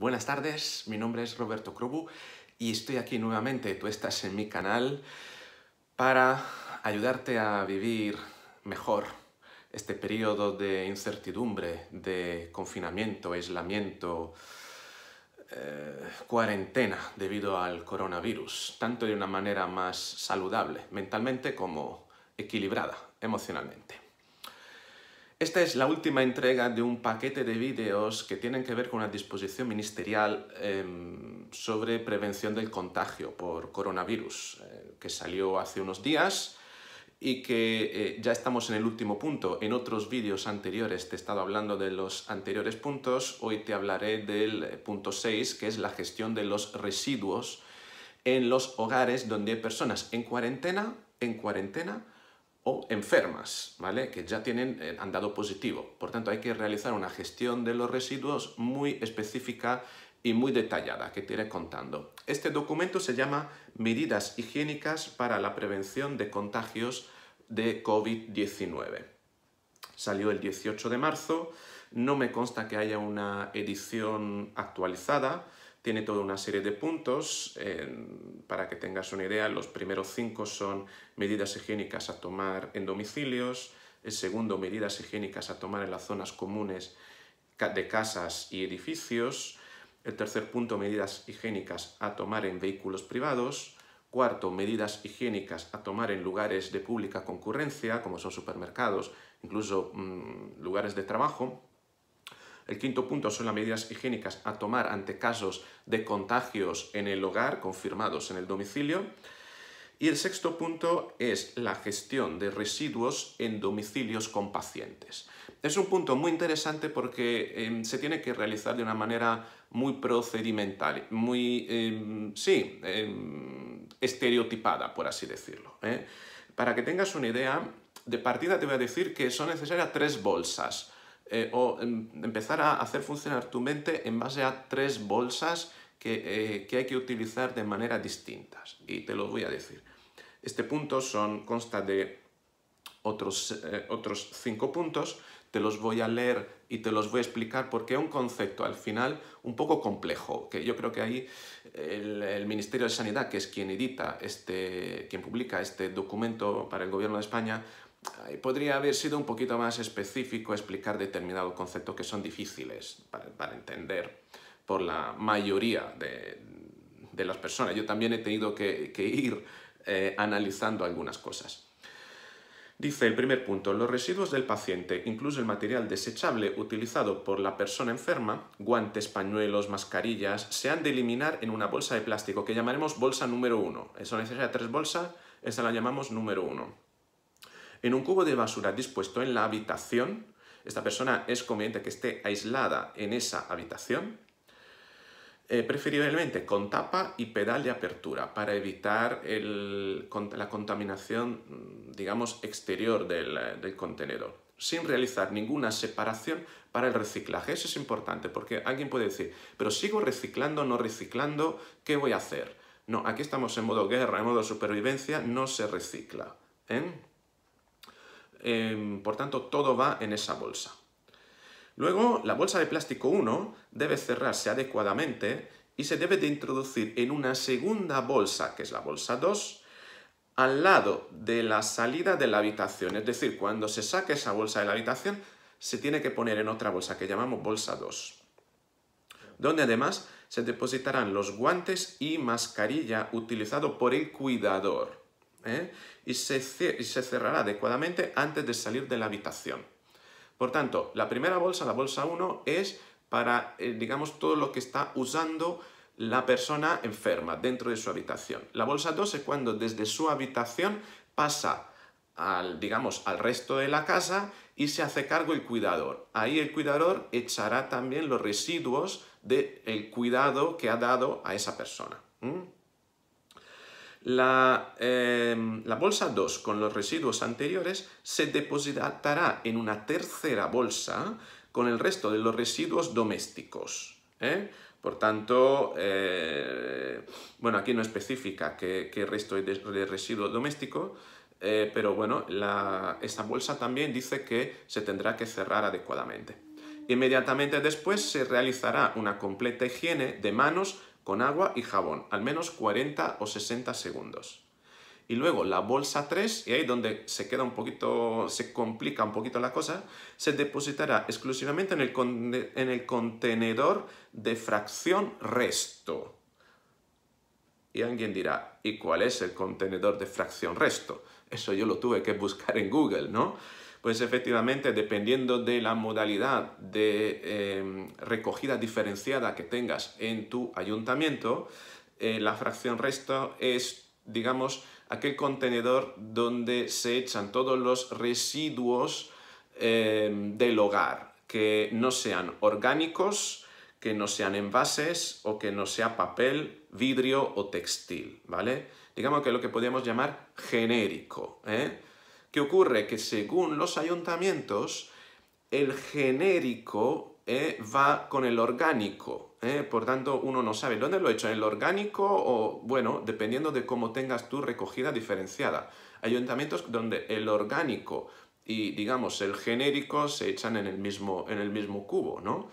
Buenas tardes, mi nombre es Roberto Krubu y estoy aquí nuevamente, tú estás en mi canal, para ayudarte a vivir mejor este periodo de incertidumbre, de confinamiento, aislamiento, eh, cuarentena debido al coronavirus, tanto de una manera más saludable mentalmente como equilibrada emocionalmente. Esta es la última entrega de un paquete de vídeos que tienen que ver con una disposición ministerial em, sobre prevención del contagio por coronavirus, eh, que salió hace unos días y que eh, ya estamos en el último punto. En otros vídeos anteriores te he estado hablando de los anteriores puntos, hoy te hablaré del eh, punto 6, que es la gestión de los residuos en los hogares donde hay personas en cuarentena, en cuarentena, o enfermas, ¿vale? Que ya tienen, eh, han dado positivo. Por tanto, hay que realizar una gestión de los residuos muy específica y muy detallada que te iré contando. Este documento se llama Medidas higiénicas para la prevención de contagios de COVID-19. Salió el 18 de marzo, no me consta que haya una edición actualizada, tiene toda una serie de puntos. Eh, para que tengas una idea, los primeros cinco son medidas higiénicas a tomar en domicilios, el segundo, medidas higiénicas a tomar en las zonas comunes de casas y edificios, el tercer punto, medidas higiénicas a tomar en vehículos privados, cuarto, medidas higiénicas a tomar en lugares de pública concurrencia, como son supermercados, incluso mm, lugares de trabajo, el quinto punto son las medidas higiénicas a tomar ante casos de contagios en el hogar confirmados en el domicilio. Y el sexto punto es la gestión de residuos en domicilios con pacientes. Es un punto muy interesante porque em, se tiene que realizar de una manera muy procedimental, muy, em, sí, em, estereotipada, por así decirlo. ¿eh? Para que tengas una idea, de partida te voy a decir que son necesarias tres bolsas eh, o em, empezar a hacer funcionar tu mente en base a tres bolsas que, eh, que hay que utilizar de manera distintas. Y te lo voy a decir. Este punto son, consta de otros, eh, otros cinco puntos, te los voy a leer y te los voy a explicar porque es un concepto al final un poco complejo, que yo creo que ahí el, el, Ministerio de Sanidad, que es quien edita este, quien publica este documento para el Gobierno de España, podría haber sido un poquito más específico explicar determinados conceptos que son difíciles para, entender por la mayoría de, las personas. Yo también he tenido que, ir eh, analizando algunas cosas. Dice el primer punto, los residuos del paciente, incluso el material desechable utilizado por la persona enferma, guantes, pañuelos, mascarillas, se han de eliminar en una bolsa de plástico que llamaremos bolsa número uno. Eso necesita tres bolsas, esa la llamamos número uno en un cubo de basura dispuesto en la habitación. Esta persona es conveniente que esté aislada en esa habitación, eh, preferiblemente con tapa y pedal de apertura para evitar la contaminación, mm, digamos, exterior del, contenedor, sin realizar ninguna separación para el reciclaje. Eso es importante porque alguien puede decir, pero sigo reciclando, no reciclando, ¿qué voy a hacer? No, aquí estamos en modo guerra, en modo supervivencia, no se recicla. ¿eh? Em, por tanto todo va en esa bolsa. Luego, la bolsa de plástico 1 debe cerrarse adecuadamente y se debe de introducir en una segunda bolsa, que es la bolsa 2, al lado de la salida de la habitación. Es decir, cuando se saque esa bolsa de la habitación, se tiene que poner en otra bolsa que llamamos bolsa 2, donde además se depositarán los guantes y mascarilla utilizado por el cuidador. ¿eh? y, se, cerrará adecuadamente antes de salir de la habitación. Por tanto, la primera bolsa, la bolsa 1, es para, eh, digamos, todo lo que está usando la persona enferma dentro de su habitación. La bolsa 2 es cuando desde su habitación pasa al, digamos, al resto de la casa y se hace cargo el cuidador. Ahí el cuidador echará también los residuos del cuidado que ha dado a esa persona. Em, la, bolsa 2 con los residuos anteriores se depositará en una tercera bolsa con el resto de los residuos domésticos. ¿eh? Por tanto, eh, bueno, aquí no especifica qué, resto de, de, residuo doméstico, eh, pero bueno, esta bolsa también dice que se tendrá que cerrar adecuadamente. Inmediatamente después se realizará una completa higiene de manos con agua y jabón, al menos 40 o 60 segundos. Y luego la bolsa 3, y ahí donde se queda un poquito, se complica un poquito la cosa, se depositará exclusivamente en el, en el contenedor de fracción resto. Y alguien dirá, ¿y cuál es el contenedor de fracción resto? Eso yo lo tuve que buscar en Google, ¿no? Pues efectivamente, dependiendo de la modalidad de em, recogida diferenciada que tengas en tu ayuntamiento, eh, la fracción resto es, digamos, aquel contenedor donde se echan todos los residuos em, del hogar, que no sean orgánicos, que no sean envases o que no sea papel, vidrio o textil, ¿vale? Digamos que lo que podríamos llamar genérico, ¿eh? ¿Qué ocurre? Que según los ayuntamientos, el genérico eh, va con el orgánico. Eh. por tanto, uno no sabe dónde lo he hecho, en el orgánico o, bueno, dependiendo de cómo tengas tu recogida diferenciada. Ayuntamientos donde el orgánico y, digamos, el genérico se echan en el mismo, en el mismo cubo, ¿no?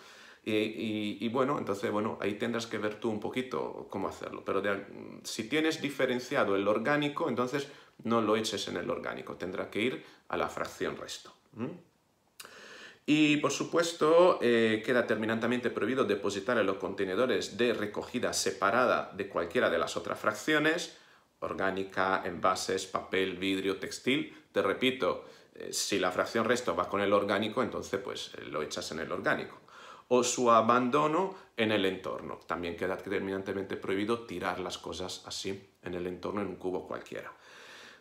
Y, bueno, entonces, bueno, ahí tendrás que ver tú un poquito cómo hacerlo. Pero si tienes diferenciado el orgánico, entonces no lo eches en el orgánico, tendrá que ir a la fracción resto. Y por supuesto, eh, queda terminantemente prohibido depositar en los contenedores de recogida separada de cualquiera de las otras fracciones, orgánica, envases, papel, vidrio, textil. Te repito, eh, si la fracción resto va con el orgánico, entonces pues eh, lo echas en el orgánico o su abandono en el entorno. También queda determinantemente prohibido tirar las cosas así en el entorno, en un cubo cualquiera.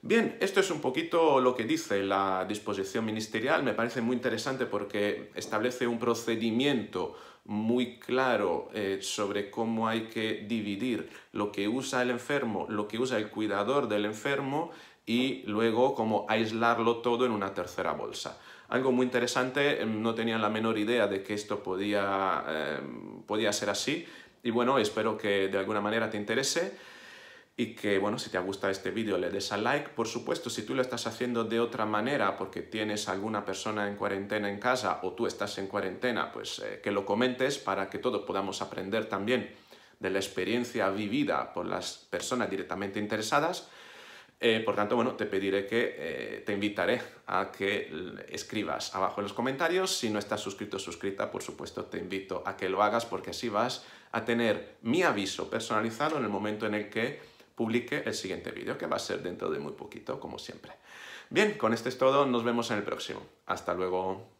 Bien, esto es un poquito lo que dice la disposición ministerial, me parece muy interesante porque establece un procedimiento muy claro eh, sobre cómo hay que dividir lo que usa el enfermo, lo que usa el cuidador del enfermo y luego cómo aislarlo todo en una tercera bolsa. Algo muy interesante, em, no tenía la menor idea de que esto em, podía, ser así y bueno, espero que de alguna manera te interese y que, bueno, si te gusta este vídeo le des a like. Por supuesto, si tú lo estás haciendo de otra manera porque tienes alguna persona en cuarentena en casa o tú estás en cuarentena, pues eh, que lo comentes para que todos podamos aprender también de la experiencia vivida por las personas directamente interesadas. Eh, por tanto, bueno, te pediré que eh, te invitaré a que escribas abajo en los comentarios. Si no estás suscrito o suscrita, por supuesto, te invito a que lo hagas porque así vas a tener mi aviso personalizado en el momento en el que publique el siguiente vídeo, que va a ser dentro de muy poquito, como siempre. Bien, con esto es todo. Nos vemos en el próximo. Hasta luego.